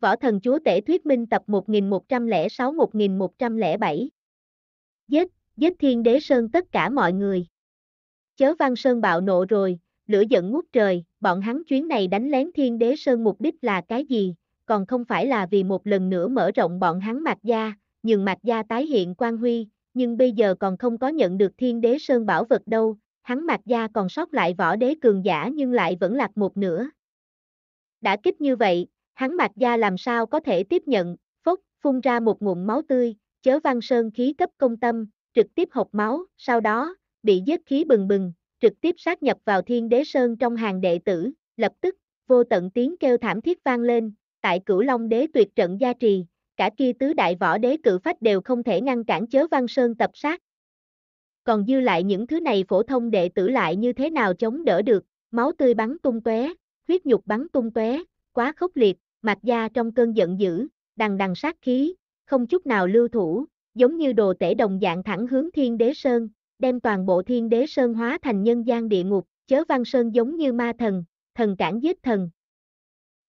Võ Thần Chúa Tể Thuyết Minh tập 1106-1107 Giết, giết Thiên Đế Sơn tất cả mọi người. Chớ Văn Sơn bạo nộ rồi, lửa giận ngút trời, bọn hắn chuyến này đánh lén Thiên Đế Sơn mục đích là cái gì, còn không phải là vì một lần nữa mở rộng bọn hắn mạc gia, nhưng mạc gia tái hiện quan huy, nhưng bây giờ còn không có nhận được Thiên Đế Sơn bảo vật đâu, hắn mạc gia còn sót lại võ đế cường giả nhưng lại vẫn lạc một nửa. Đã kích như vậy, Hắn mạc gia làm sao có thể tiếp nhận, phốc, phun ra một ngụm máu tươi, chớ văn sơn khí cấp công tâm, trực tiếp hộc máu, sau đó, bị giết khí bừng bừng, trực tiếp sát nhập vào thiên đế sơn trong hàng đệ tử, lập tức, vô tận tiếng kêu thảm thiết vang lên, tại cửu long đế tuyệt trận gia trì, cả kia tứ đại võ đế cử phách đều không thể ngăn cản chớ văn sơn tập sát. Còn dư lại những thứ này phổ thông đệ tử lại như thế nào chống đỡ được, máu tươi bắn tung tóe, huyết nhục bắn tung tóe, quá khốc liệt, Mạc Gia trong cơn giận dữ, đằng đằng sát khí, không chút nào lưu thủ, giống như đồ tể đồng dạng thẳng hướng Thiên Đế Sơn, đem toàn bộ Thiên Đế Sơn hóa thành nhân gian địa ngục, chớ văn sơn giống như ma thần, thần cản giết thần.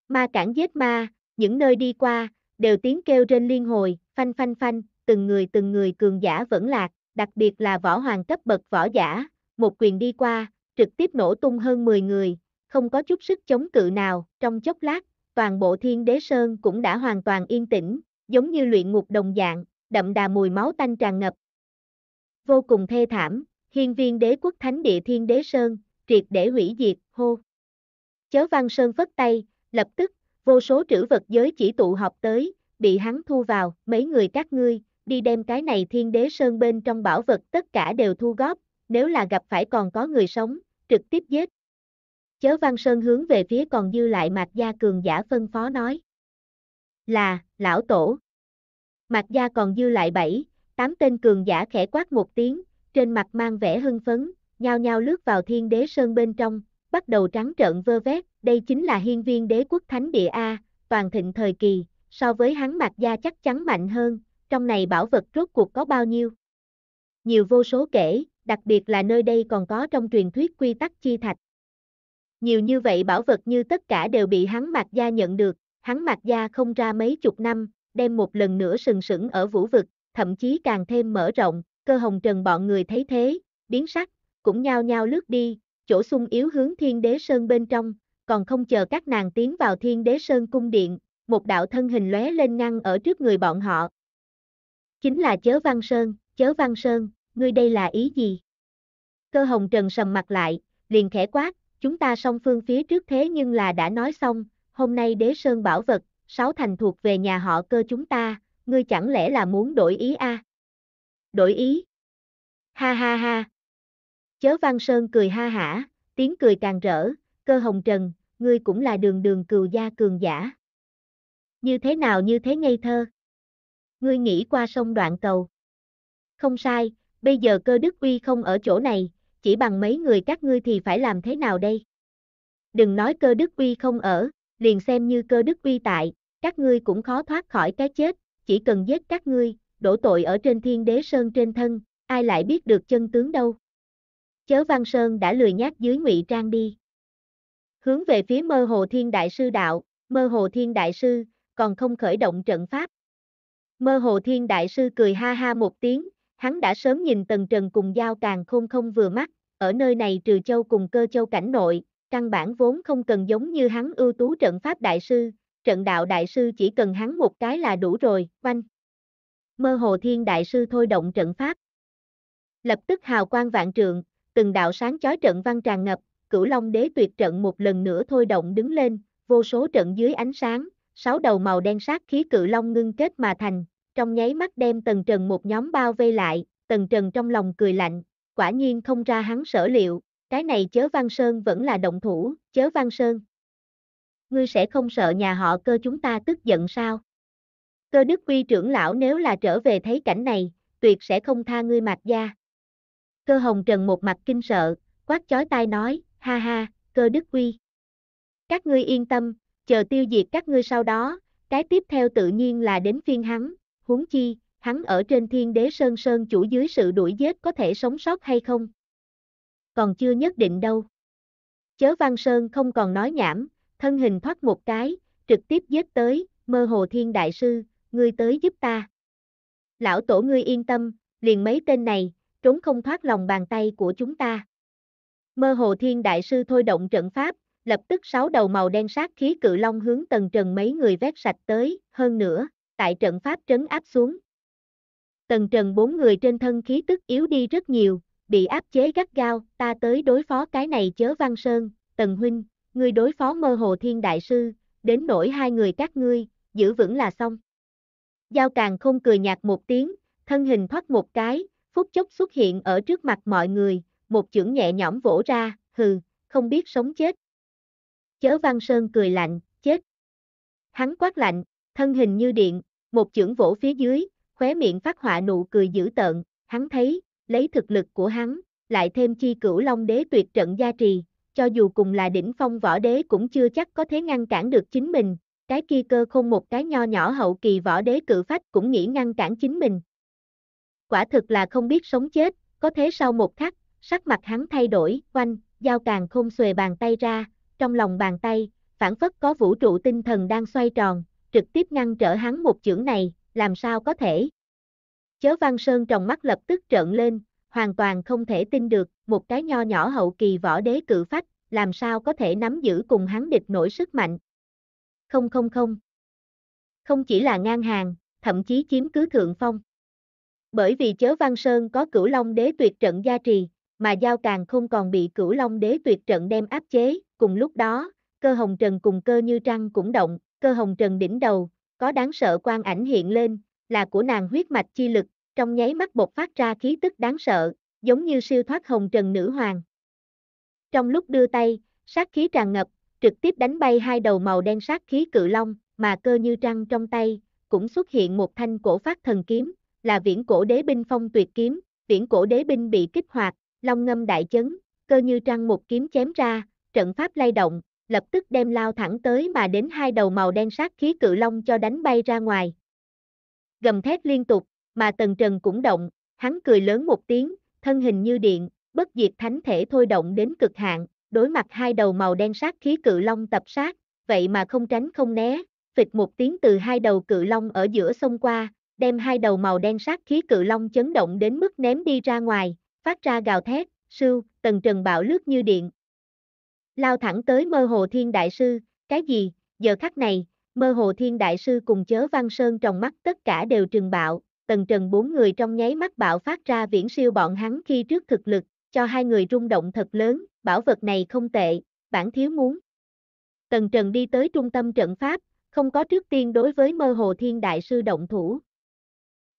Ma cản giết ma, những nơi đi qua, đều tiếng kêu trên liên hồi, phanh phanh phanh, từng người từng người cường giả vẫn lạc, đặc biệt là võ hoàng cấp bậc võ giả, một quyền đi qua, trực tiếp nổ tung hơn 10 người, không có chút sức chống cự nào, trong chốc lát, toàn bộ thiên đế sơn cũng đã hoàn toàn yên tĩnh, giống như luyện ngục đồng dạng, đậm đà mùi máu tanh tràn ngập. Vô cùng thê thảm, hiên viên đế quốc thánh địa thiên đế sơn, triệt để hủy diệt, hô. Chớ văn sơn phất tay, lập tức, vô số trữ vật giới chỉ tụ họp tới, bị hắn thu vào, mấy người các ngươi, đi đem cái này thiên đế sơn bên trong bảo vật tất cả đều thu góp, nếu là gặp phải còn có người sống, trực tiếp giết, Chớ Văn Sơn hướng về phía còn dư lại Mạc Gia cường giả phân phó nói. Là, lão tổ. Mạc Gia còn dư lại bảy, tám tên cường giả khẽ quát một tiếng, trên mặt mang vẻ hưng phấn, nhao nhao lướt vào thiên đế sơn bên trong, bắt đầu trắng trợn vơ vét, đây chính là hiên viên đế quốc thánh địa A, toàn thịnh thời kỳ, so với hắn Mạc Gia chắc chắn mạnh hơn, trong này bảo vật rốt cuộc có bao nhiêu. Nhiều vô số kể, đặc biệt là nơi đây còn có trong truyền thuyết quy tắc chi thạch, nhiều như vậy bảo vật như tất cả đều bị hắn Mạc Gia nhận được, hắn Mạc Gia không ra mấy chục năm, đem một lần nữa sừng sững ở vũ vực, thậm chí càng thêm mở rộng, cơ hồng trần bọn người thấy thế, biến sắc, cũng nhao nhao lướt đi, chỗ sung yếu hướng thiên đế sơn bên trong, còn không chờ các nàng tiến vào thiên đế sơn cung điện, một đạo thân hình lóe lên ngăn ở trước người bọn họ. Chính là chớ văn sơn, chớ văn sơn, ngươi đây là ý gì? Cơ hồng trần sầm mặt lại, liền khẽ quát, chúng ta song phương phía trước thế nhưng là đã nói xong, hôm nay đế sơn bảo vật, sáu thành thuộc về nhà họ cơ chúng ta, ngươi chẳng lẽ là muốn đổi ý a? Đổi ý? Ha ha ha. Chớ Văn Sơn cười ha hả, tiếng cười càng rỡ, cơ hồng trần, ngươi cũng là đường đường cừu gia cường giả. Như thế nào như thế ngây thơ? Ngươi nghĩ qua sông đoạn cầu. Không sai, bây giờ cơ đức uy không ở chỗ này, chỉ bằng mấy người các ngươi thì phải làm thế nào đây? Đừng nói cơ đức uy không ở, liền xem như cơ đức uy tại, các ngươi cũng khó thoát khỏi cái chết, chỉ cần giết các ngươi, đổ tội ở trên thiên đế sơn trên thân, ai lại biết được chân tướng đâu. Chớ Văn Sơn đã lười nhát dưới ngụy trang đi. Hướng về phía mơ hồ thiên đại sư đạo, mơ hồ thiên đại sư, còn không khởi động trận pháp. Mơ hồ thiên đại sư cười ha ha một tiếng, hắn đã sớm nhìn Tần Trần cùng Giao Càng Khôn không vừa mắt, ở nơi này trừ châu cùng cơ châu cảnh nội, căn bản vốn không cần giống như hắn ưu tú trận pháp đại sư, trận đạo đại sư chỉ cần hắn một cái là đủ rồi, quanh. Mơ hồ thiên đại sư thôi động trận pháp. Lập tức hào quang vạn trượng, từng đạo sáng chói trận văn tràn ngập, cửu long đế tuyệt trận một lần nữa thôi động đứng lên, vô số trận dưới ánh sáng, sáu đầu màu đen sát khí cự long ngưng kết mà thành, trong nháy mắt đem Tần Trần một nhóm bao vây lại, Tần Trần trong lòng cười lạnh, quả nhiên không ra hắn sở liệu, cái này chớ Văn Sơn vẫn là động thủ, chớ Văn Sơn. Ngươi sẽ không sợ nhà họ cơ chúng ta tức giận sao? Cơ đức quy trưởng lão nếu là trở về thấy cảnh này, tuyệt sẽ không tha ngươi mạc gia. Cơ hồng trần một mặt kinh sợ, quát chói tai nói, ha ha, cơ đức quy. Các ngươi yên tâm, chờ tiêu diệt các ngươi sau đó, cái tiếp theo tự nhiên là đến phiên hắn, huống chi, hắn ở trên thiên đế sơn sơn chủ dưới sự đuổi giết có thể sống sót hay không? Còn chưa nhất định đâu. Chớ văn sơn không còn nói nhảm, thân hình thoát một cái, trực tiếp giết tới, mơ hồ thiên đại sư, ngươi tới giúp ta. Lão tổ ngươi yên tâm, liền mấy tên này, trốn không thoát lòng bàn tay của chúng ta. Mơ hồ thiên đại sư thôi động trận pháp, lập tức sáu đầu màu đen sát khí cự long hướng tầng trần mấy người vét sạch tới, hơn nữa, tại trận pháp trấn áp xuống. Tần trần bốn người trên thân khí tức yếu đi rất nhiều, bị áp chế gắt gao, ta tới đối phó cái này chớ văn sơn, tần huynh, ngươi đối phó mơ hồ thiên đại sư, đến nổi hai người các ngươi, giữ vững là xong. Giao càng không cười nhạt một tiếng, thân hình thoát một cái, phút chốc xuất hiện ở trước mặt mọi người, một chưởng nhẹ nhõm vỗ ra, hừ, không biết sống chết. Chớ văn sơn cười lạnh, chết. Hắn quát lạnh, thân hình như điện, một chưởng vỗ phía dưới, khóe miệng phát họa nụ cười dữ tợn, hắn thấy, lấy thực lực của hắn, lại thêm chi cửu long đế tuyệt trận gia trì, cho dù cùng là đỉnh phong võ đế cũng chưa chắc có thể ngăn cản được chính mình, cái kia cơ không một cái nho nhỏ hậu kỳ võ đế cử phách cũng nghĩ ngăn cản chính mình. Quả thực là không biết sống chết, có thế sau một khắc, sắc mặt hắn thay đổi, quanh, dao càng không xuề bàn tay ra, trong lòng bàn tay, phản phất có vũ trụ tinh thần đang xoay tròn, trực tiếp ngăn trở hắn một chưởng này, làm sao có thể. Chớ Văn Sơn trong mắt lập tức trợn lên, hoàn toàn không thể tin được, một cái nho nhỏ hậu kỳ võ đế cự phách, làm sao có thể nắm giữ cùng hắn địch nổi sức mạnh. Không không không. Không chỉ là ngang hàng, thậm chí chiếm cứ thượng phong. Bởi vì chớ Văn Sơn có cửu long đế tuyệt trận gia trì, mà giao càng không còn bị cửu long đế tuyệt trận đem áp chế, cùng lúc đó, cơ hồng trần cùng cơ như trăng cũng động, cơ hồng trần đỉnh đầu, có đáng sợ quan ảnh hiện lên, là của nàng huyết mạch chi lực, trong nháy mắt bộc phát ra khí tức đáng sợ, giống như siêu thoát hồng trần nữ hoàng. Trong lúc đưa tay, sát khí tràn ngập, trực tiếp đánh bay hai đầu màu đen sát khí cự long, mà cơ như trăng trong tay, cũng xuất hiện một thanh cổ phát thần kiếm, là viễn cổ đế binh phong tuyệt kiếm, viễn cổ đế binh bị kích hoạt, long ngâm đại chấn, cơ như trăng một kiếm chém ra, trận pháp lay động, lập tức đem lao thẳng tới mà đến hai đầu màu đen sát khí cự long cho đánh bay ra ngoài. Gầm thét liên tục, mà Tần Trần cũng động, hắn cười lớn một tiếng, thân hình như điện, bất diệt thánh thể thôi động đến cực hạn, đối mặt hai đầu màu đen sát khí cự long tập sát, vậy mà không tránh không né, phịch một tiếng từ hai đầu cự long ở giữa sông qua, đem hai đầu màu đen sát khí cự long chấn động đến mức ném đi ra ngoài, phát ra gào thét, sưu, Tần Trần bạo lướt như điện, lao thẳng tới mơ hồ thiên đại sư, cái gì, giờ khắc này, mơ hồ thiên đại sư cùng chớ văn sơn trong mắt tất cả đều trừng bạo, tần trần bốn người trong nháy mắt bạo phát ra viễn siêu bọn hắn khi trước thực lực, cho hai người rung động thật lớn, bảo vật này không tệ, bản thiếu muốn. Tần trần đi tới trung tâm trận pháp, không có trước tiên đối với mơ hồ thiên đại sư động thủ,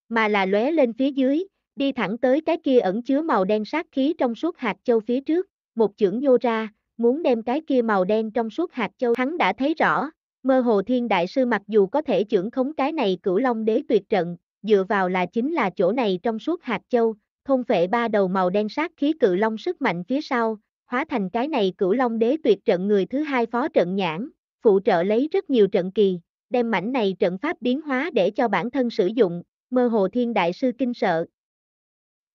mà là lóe lên phía dưới, đi thẳng tới cái kia ẩn chứa màu đen sát khí trong suốt hạt châu phía trước, một chưởng nhô ra, muốn đem cái kia màu đen trong suốt hạt châu hắn đã thấy rõ, mơ hồ thiên đại sư mặc dù có thể trưởng khống cái này cửu long đế tuyệt trận, dựa vào là chính là chỗ này trong suốt hạt châu, thôn vệ ba đầu màu đen sát khí cự long sức mạnh phía sau, hóa thành cái này cửu long đế tuyệt trận người thứ hai phó trận nhãn, phụ trợ lấy rất nhiều trận kỳ, đem mảnh này trận pháp biến hóa để cho bản thân sử dụng, mơ hồ thiên đại sư kinh sợ.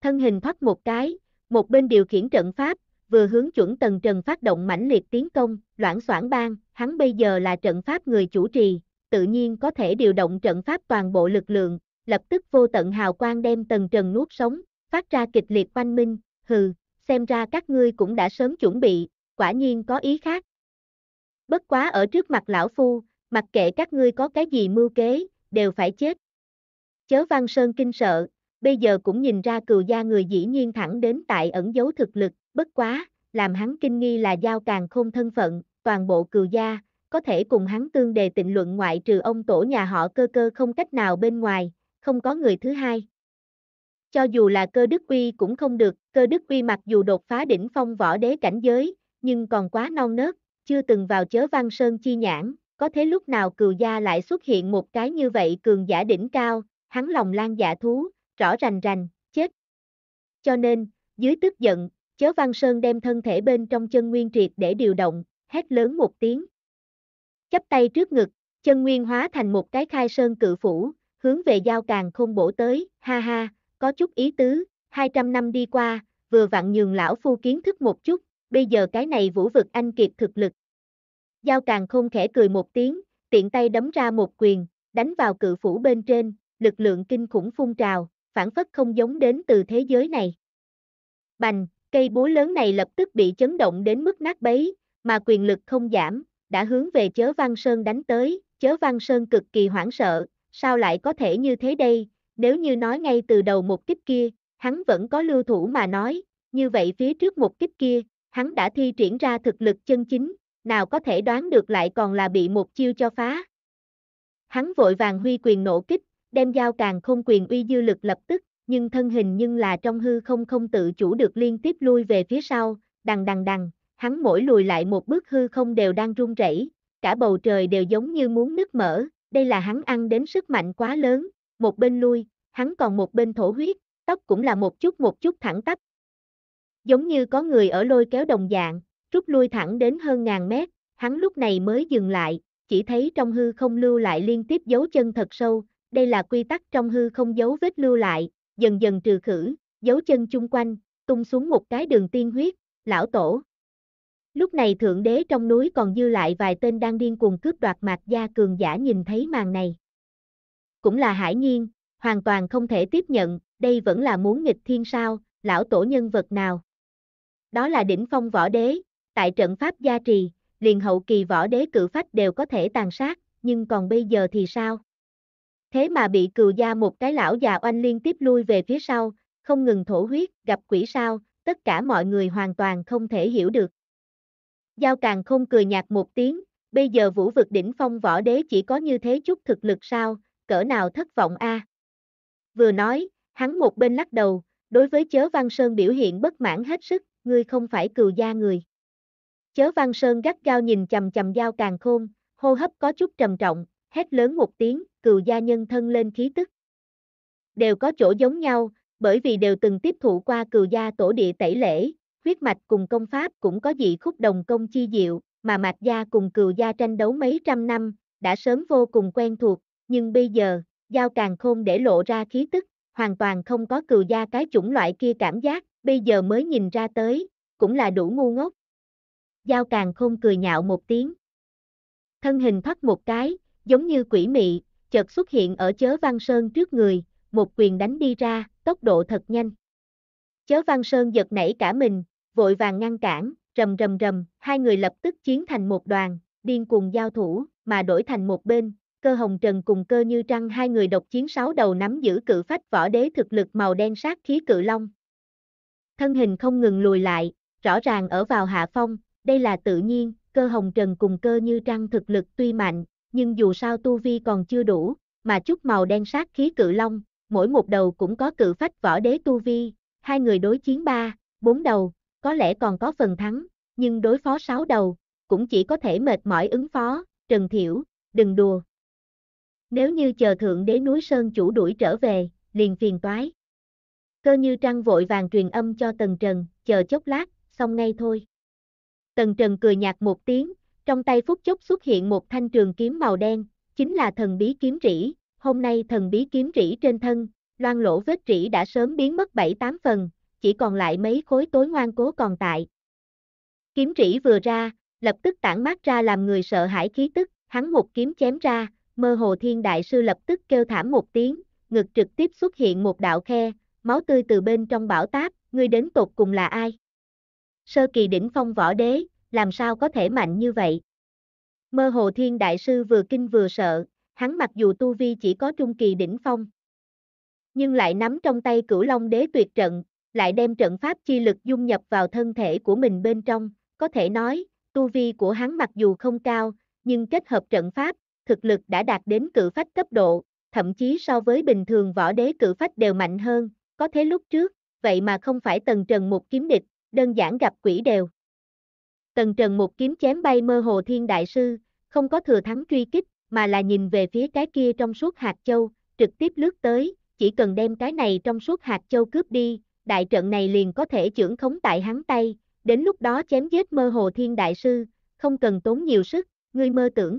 Thân hình thoát một cái, một bên điều khiển trận pháp, vừa hướng chuẩn tần trần phát động mãnh liệt tiến công, loãng soảng bang, hắn bây giờ là trận pháp người chủ trì, tự nhiên có thể điều động trận pháp toàn bộ lực lượng, lập tức vô tận hào quang đem tần trần nuốt sống, phát ra kịch liệt quanh minh, hừ, xem ra các ngươi cũng đã sớm chuẩn bị, quả nhiên có ý khác. Bất quá ở trước mặt lão phu, mặc kệ các ngươi có cái gì mưu kế, đều phải chết. Chớ văn sơn kinh sợ, bây giờ cũng nhìn ra cừu gia người dĩ nhiên thẳng đến tại ẩn giấu thực lực, bất quá, làm hắn kinh nghi là giao càng không thân phận, toàn bộ cừu gia, có thể cùng hắn tương đề tịnh luận ngoại trừ ông tổ nhà họ cơ cơ không cách nào bên ngoài, không có người thứ hai. Cho dù là cơ đức uy cũng không được, cơ đức uy mặc dù đột phá đỉnh phong võ đế cảnh giới, nhưng còn quá non nớt, chưa từng vào chớ văn sơn chi nhãn, có thế lúc nào cừu gia lại xuất hiện một cái như vậy cường giả đỉnh cao, hắn lòng lan giả dạ thú, rõ rành rành, chết. Cho nên, dưới tức giận, chớ Văn Sơn đem thân thể bên trong chân nguyên triệt để điều động, hét lớn một tiếng. Chắp tay trước ngực, chân nguyên hóa thành một cái khai sơn cự phủ, hướng về giao càng không bổ tới, ha ha, có chút ý tứ, 200 năm đi qua, vừa vặn nhường lão phu kiến thức một chút, bây giờ cái này vũ vực anh kiệt thực lực. Giao càng không khẽ cười một tiếng, tiện tay đấm ra một quyền, đánh vào cự phủ bên trên, lực lượng kinh khủng phun trào, phản phất không giống đến từ thế giới này. Bành, cây búa lớn này lập tức bị chấn động đến mức nát bấy, mà quyền lực không giảm, đã hướng về chớ Văn Sơn đánh tới, chớ Văn Sơn cực kỳ hoảng sợ, sao lại có thể như thế đây, nếu như nói ngay từ đầu một kích kia, hắn vẫn có lưu thủ mà nói, như vậy phía trước một kích kia, hắn đã thi triển ra thực lực chân chính, nào có thể đoán được lại còn là bị một chiêu cho phá. Hắn vội vàng huy quyền nổ kích, đem giao càng không quyền uy dư lực lập tức, nhưng thân hình nhưng là trong hư không không tự chủ được liên tiếp lui về phía sau, đằng đằng đằng, hắn mỗi lùi lại một bước hư không đều đang run rẩy, cả bầu trời đều giống như muốn nứt mở, đây là hắn ăn đến sức mạnh quá lớn, một bên lui, hắn còn một bên thổ huyết, tóc cũng là một chút một chút thẳng tắp. Giống như có người ở lôi kéo đồng dạng, rút lui thẳng đến hơn ngàn mét, hắn lúc này mới dừng lại, chỉ thấy trong hư không lưu lại liên tiếp dấu chân thật sâu, đây là quy tắc trong hư không dấu vết lưu lại, dần dần trừ khử, dấu chân chung quanh, tung xuống một cái đường tiên huyết, lão tổ. Lúc này thượng đế trong núi còn dư lại vài tên đang điên cuồng cướp đoạt mạc gia cường giả nhìn thấy màn này. Cũng là hải nhiên, hoàn toàn không thể tiếp nhận, đây vẫn là muốn nghịch thiên sao, lão tổ nhân vật nào. Đó là đỉnh phong võ đế, tại trận pháp gia trì, liền hậu kỳ võ đế cự phách đều có thể tàn sát, nhưng còn bây giờ thì sao? Thế mà bị cừu gia một cái lão già oanh liên tiếp lui về phía sau, không ngừng thổ huyết, gặp quỷ sao, tất cả mọi người hoàn toàn không thể hiểu được. Giao càng không cười nhạt một tiếng, bây giờ vũ vực đỉnh phong võ đế chỉ có như thế chút thực lực sao, cỡ nào thất vọng a Vừa nói, hắn một bên lắc đầu, đối với chớ văn sơn biểu hiện bất mãn hết sức, ngươi không phải cừu gia người. Chớ văn sơn gắt gao nhìn chầm chầm giao càng khôn, hô hấp có chút trầm trọng, hét lớn một tiếng, cừu gia nhân thân lên khí tức. Đều có chỗ giống nhau, bởi vì đều từng tiếp thụ qua cừu gia tổ địa tẩy lễ, huyết mạch cùng công pháp cũng có dị khúc đồng công chi diệu, mà mạch gia cùng cừu gia tranh đấu mấy trăm năm, đã sớm vô cùng quen thuộc, nhưng bây giờ, giao càng khôn để lộ ra khí tức, hoàn toàn không có cừu gia cái chủng loại kia cảm giác, bây giờ mới nhìn ra tới, cũng là đủ ngu ngốc. Giao càng khôn cười nhạo một tiếng. Thân hình thoát một cái, giống như quỷ mị, chợt xuất hiện ở chớ Văn Sơn trước người, một quyền đánh đi ra, tốc độ thật nhanh. Chớ Văn Sơn giật nảy cả mình, vội vàng ngăn cản, rầm rầm rầm, hai người lập tức chiến thành một đoàn, điên cuồng giao thủ, mà đổi thành một bên, cơ hồng trần cùng cơ như trăng hai người độc chiến sáu đầu nắm giữ cự phách võ đế thực lực màu đen sát khí cự long. Thân hình không ngừng lùi lại, rõ ràng ở vào hạ phong, đây là tự nhiên, cơ hồng trần cùng cơ như trăng thực lực tuy mạnh, nhưng dù sao tu vi còn chưa đủ, mà chút màu đen sát khí cự long, mỗi một đầu cũng có cự phách võ đế tu vi, hai người đối chiến ba, bốn đầu, có lẽ còn có phần thắng, nhưng đối phó sáu đầu, cũng chỉ có thể mệt mỏi ứng phó, Trần Thiểu, đừng đùa. Nếu như chờ thượng đế núi Sơn chủ đuổi trở về, liền phiền toái. Cơ như trăng vội vàng truyền âm cho Tần Trần, chờ chốc lát, xong ngay thôi. Tần Trần cười nhạt một tiếng, trong tay phút chốc xuất hiện một thanh trường kiếm màu đen, chính là thần bí kiếm rỉ, hôm nay thần bí kiếm rỉ trên thân, loan lỗ vết rỉ đã sớm biến mất 7-8 phần, chỉ còn lại mấy khối tối ngoan cố còn tại. Kiếm rỉ vừa ra, lập tức tản mát ra làm người sợ hãi khí tức, hắn một kiếm chém ra, mơ hồ thiên đại sư lập tức kêu thảm một tiếng, ngực trực tiếp xuất hiện một đạo khe, máu tươi từ bên trong bảo táp, ngươi đến tột cùng là ai? Sơ kỳ đỉnh phong võ đế, làm sao có thể mạnh như vậy? Mơ hồ thiên đại sư vừa kinh vừa sợ, hắn mặc dù tu vi chỉ có trung kỳ đỉnh phong, nhưng lại nắm trong tay cửu long đế tuyệt trận, lại đem trận pháp chi lực dung nhập vào thân thể của mình bên trong, có thể nói, tu vi của hắn mặc dù không cao, nhưng kết hợp trận pháp, thực lực đã đạt đến cự phách cấp độ, thậm chí so với bình thường võ đế cự phách đều mạnh hơn, có thế lúc trước, vậy mà không phải tần trần một kiếm địch, đơn giản gặp quỷ đều. Tần Trần một kiếm chém bay mơ hồ thiên đại sư, không có thừa thắng truy kích, mà là nhìn về phía cái kia trong suốt hạt châu, trực tiếp lướt tới, chỉ cần đem cái này trong suốt hạt châu cướp đi, đại trận này liền có thể trưởng khống tại hắn tay, đến lúc đó chém giết mơ hồ thiên đại sư, không cần tốn nhiều sức, ngươi mơ tưởng.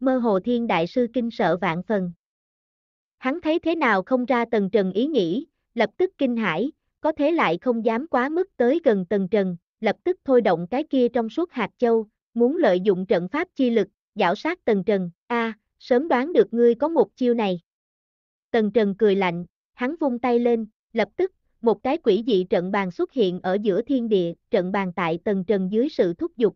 Mơ hồ thiên đại sư kinh sợ vạn phần. Hắn thấy thế nào không ra tần trần ý nghĩ, lập tức kinh hãi, có thế lại không dám quá mức tới gần tần trần, lập tức thôi động cái kia trong suốt hạt châu, muốn lợi dụng trận pháp chi lực, dạo sát Tần Trần, a, à, sớm đoán được ngươi có một chiêu này. Tần Trần cười lạnh, hắn vung tay lên, lập tức, một cái quỷ dị trận bàn xuất hiện ở giữa thiên địa, trận bàn tại Tần Trần dưới sự thúc giục.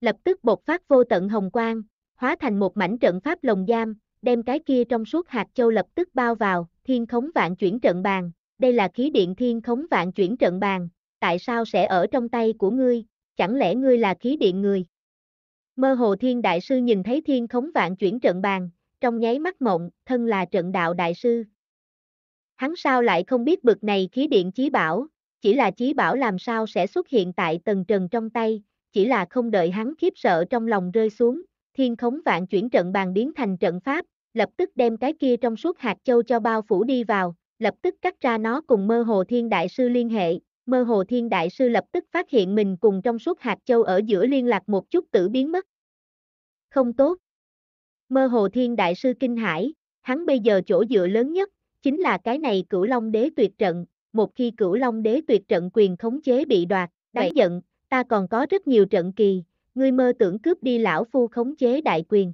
Lập tức bộc phát vô tận hồng quang, hóa thành một mảnh trận pháp lồng giam, đem cái kia trong suốt hạt châu lập tức bao vào, thiên khống vạn chuyển trận bàn, đây là khí điện thiên khống vạn chuyển trận bàn, tại sao sẽ ở trong tay của ngươi, chẳng lẽ ngươi là khí điện người? Mơ hồ thiên đại sư nhìn thấy thiên khống vạn chuyển trận bàn, trong nháy mắt mộng, thân là trận đạo đại sư. Hắn sao lại không biết bực này khí điện chí bảo, chỉ là chí bảo làm sao sẽ xuất hiện tại tầng trần trong tay, chỉ là không đợi hắn khiếp sợ trong lòng rơi xuống, thiên khống vạn chuyển trận bàn biến thành trận pháp, lập tức đem cái kia trong suốt hạt châu cho bao phủ đi vào, lập tức cắt ra nó cùng mơ hồ thiên đại sư liên hệ, mơ hồ thiên đại sư lập tức phát hiện mình cùng trong suốt hạt châu ở giữa liên lạc một chút tử biến mất. Không tốt. Mơ hồ thiên đại sư kinh hải, hắn bây giờ chỗ dựa lớn nhất, chính là cái này cửu long đế tuyệt trận, một khi cửu long đế tuyệt trận quyền khống chế bị đoạt, đáng giận, ta còn có rất nhiều trận kỳ, ngươi mơ tưởng cướp đi lão phu khống chế đại quyền.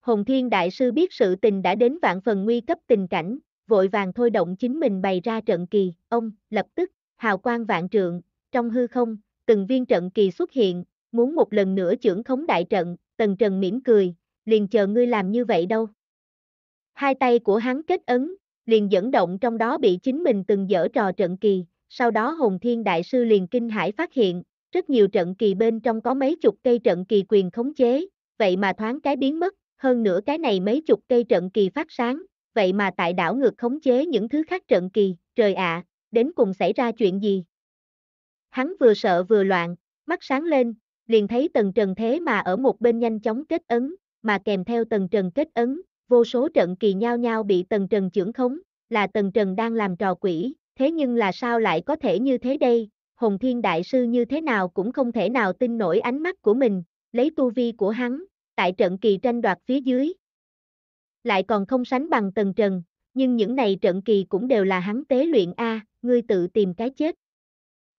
Hồng Thiên Đại Sư biết sự tình đã đến vạn phần nguy cấp tình cảnh, vội vàng thôi động chính mình bày ra trận kỳ, ông, lập tức, hào quang vạn trượng, trong hư không, từng viên trận kỳ xuất hiện, muốn một lần nữa trưởng khống đại trận, tần trần mỉm cười, liền chờ ngươi làm như vậy đâu. Hai tay của hắn kết ấn, liền dẫn động trong đó bị chính mình từng dở trò trận kỳ, sau đó Hồng Thiên Đại Sư liền kinh hải phát hiện, rất nhiều trận kỳ bên trong có mấy chục cây trận kỳ quyền khống chế, vậy mà thoáng cái biến mất, hơn nữa cái này mấy chục cây trận kỳ phát sáng, vậy mà tại đảo ngược khống chế những thứ khác trận kỳ, trời ạ, đến cùng xảy ra chuyện gì. Hắn vừa sợ vừa loạn, mắt sáng lên, liền thấy tầng trần thế mà ở một bên nhanh chóng kết ấn, mà kèm theo tầng trần kết ấn, vô số trận kỳ nhao nhau bị tầng trần trưởng khống, là tầng trần đang làm trò quỷ, thế nhưng là sao lại có thể như thế đây, Hồng Thiên Đại Sư như thế nào cũng không thể nào tin nổi ánh mắt của mình, lấy tu vi của hắn, tại trận kỳ tranh đoạt phía dưới. Lại còn không sánh bằng tầng trần, nhưng những này trận kỳ cũng đều là hắn tế luyện A, ngươi tự tìm cái chết.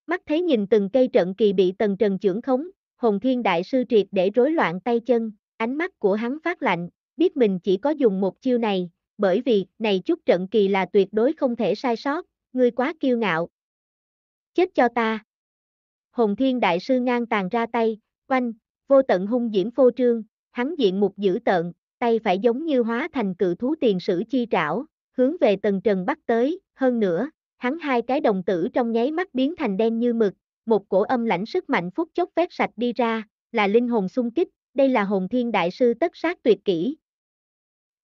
Mắt thấy nhìn từng cây trận kỳ bị tần trần trưởng khống, hồn thiên đại sư triệt để rối loạn tay chân, ánh mắt của hắn phát lạnh, biết mình chỉ có dùng một chiêu này, bởi vì này chút trận kỳ là tuyệt đối không thể sai sót, ngươi quá kiêu ngạo. Chết cho ta. Hồn thiên đại sư ngang tàn ra tay, quanh, vô tận hung diễm phô trương, hắn diện mục dữ tợn, tay phải giống như hóa thành cự thú tiền sử chi trảo, hướng về tần trần bắt tới, hơn nữa, hắn hai cái đồng tử trong nháy mắt biến thành đen như mực, một cổ âm lãnh sức mạnh phút chốc vét sạch đi ra, là linh hồn xung kích, đây là hồn thiên đại sư tất sát tuyệt kỹ.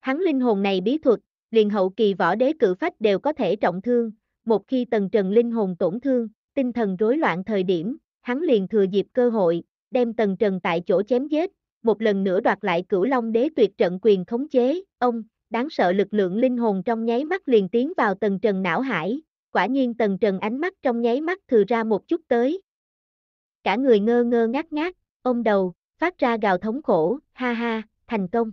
Hắn linh hồn này bí thuật, liền hậu kỳ võ đế cự phách đều có thể trọng thương, một khi tần trần linh hồn tổn thương, tinh thần rối loạn thời điểm, hắn liền thừa dịp cơ hội, đem tần trần tại chỗ chém giết, một lần nữa đoạt lại cửu long đế tuyệt trận quyền thống chế, ông, đáng sợ lực lượng linh hồn trong nháy mắt liền tiến vào tần trần não hải, quả nhiên tần trần ánh mắt trong nháy mắt thừa ra một chút tới. Cả người ngơ ngơ ngác ngác, ôm đầu, phát ra gào thống khổ, ha ha, thành công.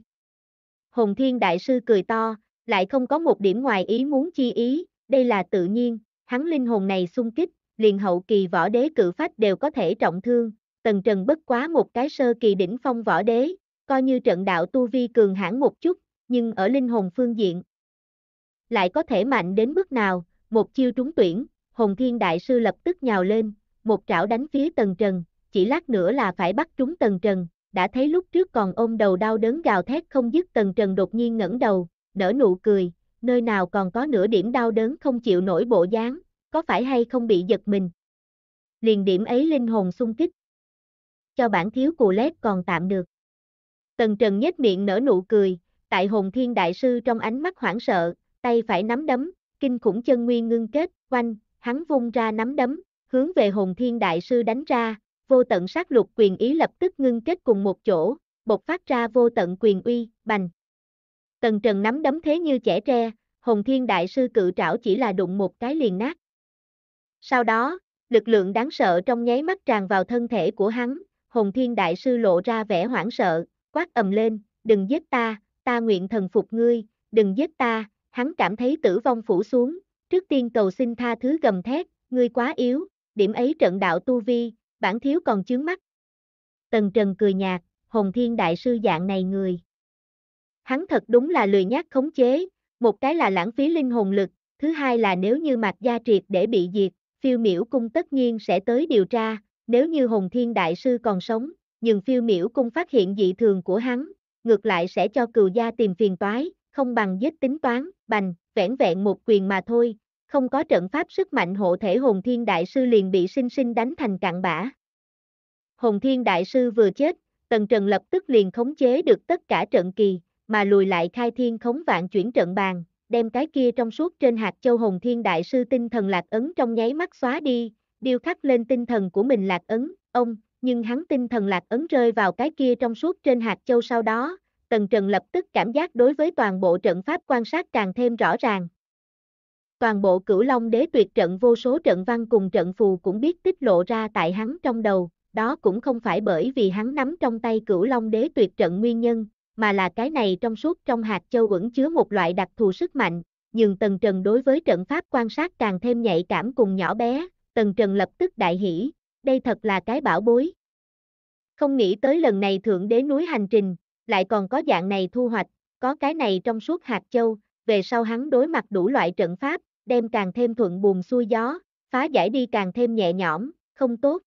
Hồng Thiên Đại Sư cười to, lại không có một điểm ngoài ý muốn chi ý, đây là tự nhiên, hắn linh hồn này sung kích, liền hậu kỳ võ đế cử phách đều có thể trọng thương, tần trần bất quá một cái sơ kỳ đỉnh phong võ đế, coi như trận đạo tu vi cường hãn một chút, nhưng ở linh hồn phương diện, lại có thể mạnh đến mức nào, một chiêu trúng tuyển, Hồng Thiên Đại Sư lập tức nhào lên, một trảo đánh phía Tần Trần, chỉ lát nữa là phải bắt trúng Tần Trần, đã thấy lúc trước còn ôm đầu đau đớn gào thét không dứt Tần Trần đột nhiên ngẩng đầu, nở nụ cười, nơi nào còn có nửa điểm đau đớn không chịu nổi bộ dáng, có phải hay không bị giật mình. Liền điểm ấy linh hồn sung kích. Cho bản thiếu cù lét còn tạm được. Tần Trần nhếch miệng nở nụ cười, tại hồn thiên đại sư trong ánh mắt hoảng sợ, tay phải nắm đấm, kinh khủng chân nguyên ngưng kết, quanh, hắn vung ra nắm đấm, hướng về hồn thiên đại sư đánh ra, vô tận sát lục quyền ý lập tức ngưng kết cùng một chỗ, bộc phát ra vô tận quyền uy, bành. Tần trần nắm đấm thế như trẻ tre, hồn thiên đại sư cự trảo chỉ là đụng một cái liền nát. Sau đó, lực lượng đáng sợ trong nháy mắt tràn vào thân thể của hắn, hồn thiên đại sư lộ ra vẻ hoảng sợ, quát ầm lên, đừng giết ta, ta nguyện thần phục ngươi, đừng giết ta, hắn cảm thấy tử vong phủ xuống, trước tiên cầu xin tha thứ gầm thét, ngươi quá yếu, điểm ấy trận đạo tu vi, bản thiếu còn chướng mắt. Tần Trần cười nhạt, hồng thiên đại sư dạng này người. Hắn thật đúng là lười nhát khống chế, một cái là lãng phí linh hồn lực, thứ hai là nếu như mặt gia triệt để bị diệt, phiêu miễu cung tất nhiên sẽ tới điều tra, nếu như hồng thiên đại sư còn sống, nhưng phiêu miễu cung phát hiện dị thường của hắn, ngược lại sẽ cho cừu gia tìm phiền toái, không bằng giết tính toán, bành, vẻn vẹn một quyền mà thôi, không có trận pháp sức mạnh hộ thể hồn thiên đại sư liền bị sinh sinh đánh thành cạn bã. Hồn thiên đại sư vừa chết, tần trần lập tức liền khống chế được tất cả trận kỳ, mà lùi lại khai thiên khống vạn chuyển trận bàn, đem cái kia trong suốt trên hạt châu hồn thiên đại sư tinh thần lạc ấn trong nháy mắt xóa đi, điêu khắc lên tinh thần của mình lạc ấn, ông, nhưng hắn tinh thần lạc ấn rơi vào cái kia trong suốt trên hạt châu sau đó, Tần Trần lập tức cảm giác đối với toàn bộ trận pháp quan sát càng thêm rõ ràng. Toàn bộ cửu long đế tuyệt trận vô số trận văn cùng trận phù cũng biết tiết lộ ra tại hắn trong đầu, đó cũng không phải bởi vì hắn nắm trong tay cửu long đế tuyệt trận nguyên nhân, mà là cái này trong suốt trong hạt châu vẫn chứa một loại đặc thù sức mạnh, nhưng Tần Trần đối với trận pháp quan sát càng thêm nhạy cảm cùng nhỏ bé, Tần Trần lập tức đại hỷ, đây thật là cái bảo bối. Không nghĩ tới lần này Thượng Đế núi hành trình, lại còn có dạng này thu hoạch, có cái này trong suốt hạt châu, về sau hắn đối mặt đủ loại trận pháp, đem càng thêm thuận buồm xuôi gió, phá giải đi càng thêm nhẹ nhõm, không tốt.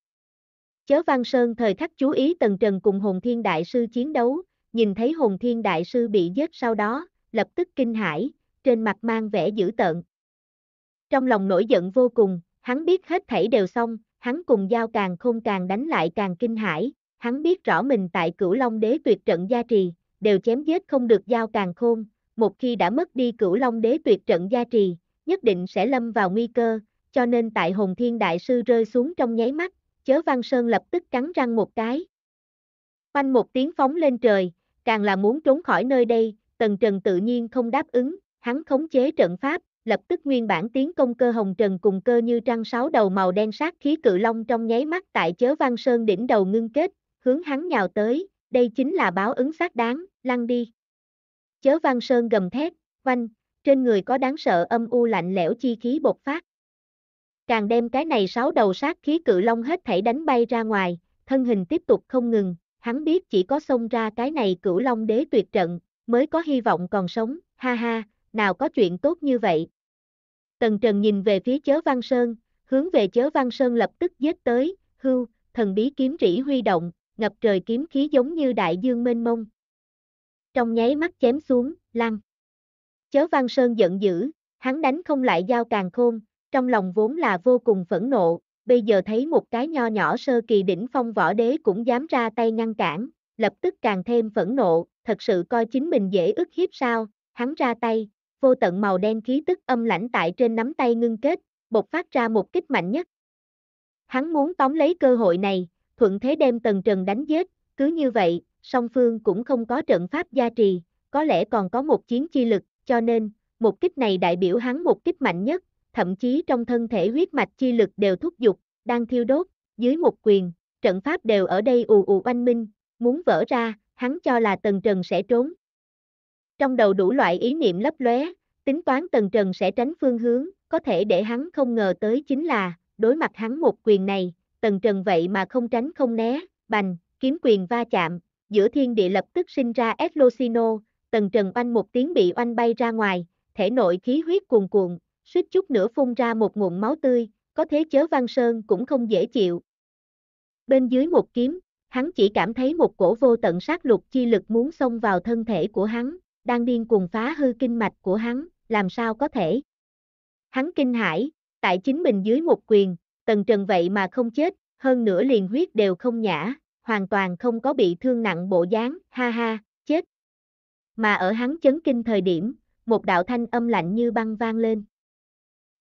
Chớ Văn Sơn thời khắc chú ý Tần Trần cùng Hồn Thiên Đại Sư chiến đấu, nhìn thấy Hồn Thiên Đại Sư bị giết sau đó, lập tức kinh hãi, trên mặt mang vẻ dữ tợn. Trong lòng nổi giận vô cùng, hắn biết hết thảy đều xong, hắn cùng Giao càng không càng đánh lại càng kinh hãi, hắn biết rõ mình tại cửu long đế tuyệt trận gia trì, đều chém giết không được giao càng khôn, một khi đã mất đi cửu long đế tuyệt trận gia trì, nhất định sẽ lâm vào nguy cơ, cho nên tại hồn thiên đại sư rơi xuống trong nháy mắt, chớ văn sơn lập tức cắn răng một cái. Quanh một tiếng phóng lên trời, càng là muốn trốn khỏi nơi đây, tần trần tự nhiên không đáp ứng, hắn khống chế trận pháp, lập tức nguyên bản tiến công cơ hồng trần cùng cơ như trăng sáu đầu màu đen sát khí cự long trong nháy mắt tại chớ văn sơn đỉnh đầu ngưng kết, hướng hắn nhào tới, đây chính là báo ứng xác đáng, lăn đi. Chớ văn sơn gầm thét, quanh, trên người có đáng sợ âm u lạnh lẽo chi khí bột phát. Càng đem cái này sáu đầu sát khí cự long hết thảy đánh bay ra ngoài, thân hình tiếp tục không ngừng, hắn biết chỉ có xông ra cái này cửu long đế tuyệt trận, mới có hy vọng còn sống, ha ha, nào có chuyện tốt như vậy. Tần Trần nhìn về phía chớ Văn Sơn, hướng về chớ Văn Sơn lập tức giết tới, hưu, thần bí kiếm rỉ huy động, ngập trời kiếm khí giống như đại dương mênh mông. Trong nháy mắt chém xuống, lăng. Chớ Văn Sơn giận dữ, hắn đánh không lại dao càng khôn, trong lòng vốn là vô cùng phẫn nộ, bây giờ thấy một cái nho nhỏ sơ kỳ đỉnh phong võ đế cũng dám ra tay ngăn cản, lập tức càng thêm phẫn nộ, thật sự coi chính mình dễ ức hiếp sao, hắn ra tay, vô tận màu đen khí tức âm lãnh tại trên nắm tay ngưng kết, bộc phát ra một kích mạnh nhất. Hắn muốn tóm lấy cơ hội này, thuận thế đem Tần Trần đánh giết, cứ như vậy, song phương cũng không có trận pháp gia trì, có lẽ còn có một chiến chi lực, cho nên, một kích này đại biểu hắn một kích mạnh nhất, thậm chí trong thân thể huyết mạch chi lực đều thúc giục, đang thiêu đốt, dưới một quyền, trận pháp đều ở đây ù ù oanh minh, muốn vỡ ra, hắn cho là Tần Trần sẽ trốn. Trong đầu đủ loại ý niệm lấp lóe, tính toán Tần Trần sẽ tránh phương hướng, có thể để hắn không ngờ tới chính là, đối mặt hắn một quyền này, tần trần vậy mà không tránh không né, bành, kiếm quyền va chạm, giữa thiên địa lập tức sinh ra Eslocino, tần trần oanh một tiếng bị oanh bay ra ngoài, thể nội khí huyết cuồn cuộn, suýt chút nữa phun ra một ngụm máu tươi, có thế chớ văn sơn cũng không dễ chịu. Bên dưới một kiếm, hắn chỉ cảm thấy một cổ vô tận sát lục chi lực muốn xông vào thân thể của hắn, đang điên cuồng phá hư kinh mạch của hắn, làm sao có thể. Hắn kinh hãi, tại chính mình dưới một quyền, Tần Trần vậy mà không chết, hơn nữa liền huyết đều không nhả, hoàn toàn không có bị thương nặng bộ dáng, ha ha, chết. Mà ở hắn chấn kinh thời điểm, một đạo thanh âm lạnh như băng vang lên.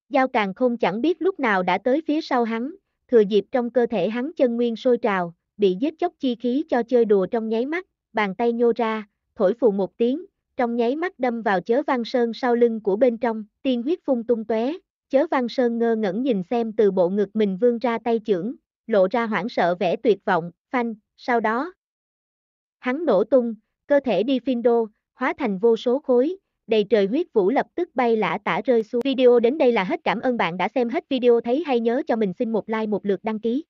Giao càng không chẳng biết lúc nào đã tới phía sau hắn, thừa dịp trong cơ thể hắn chân nguyên sôi trào, bị giết chóc chi khí cho chơi đùa trong nháy mắt, bàn tay nhô ra, thổi phù một tiếng, trong nháy mắt đâm vào chớ văn sơn sau lưng của bên trong, tiên huyết phun tung tóe, Chớ Văn Sơn ngơ ngẩn nhìn xem từ bộ ngực mình vươn ra tay trưởng lộ ra hoảng sợ vẻ tuyệt vọng, phanh, sau đó. Hắn nổ tung, cơ thể đi phin đô, hóa thành vô số khối, đầy trời huyết vũ lập tức bay lả tả rơi xuống. Video đến đây là hết cảm ơn bạn đã xem hết video thấy hay nhớ cho mình xin một like một lượt đăng ký.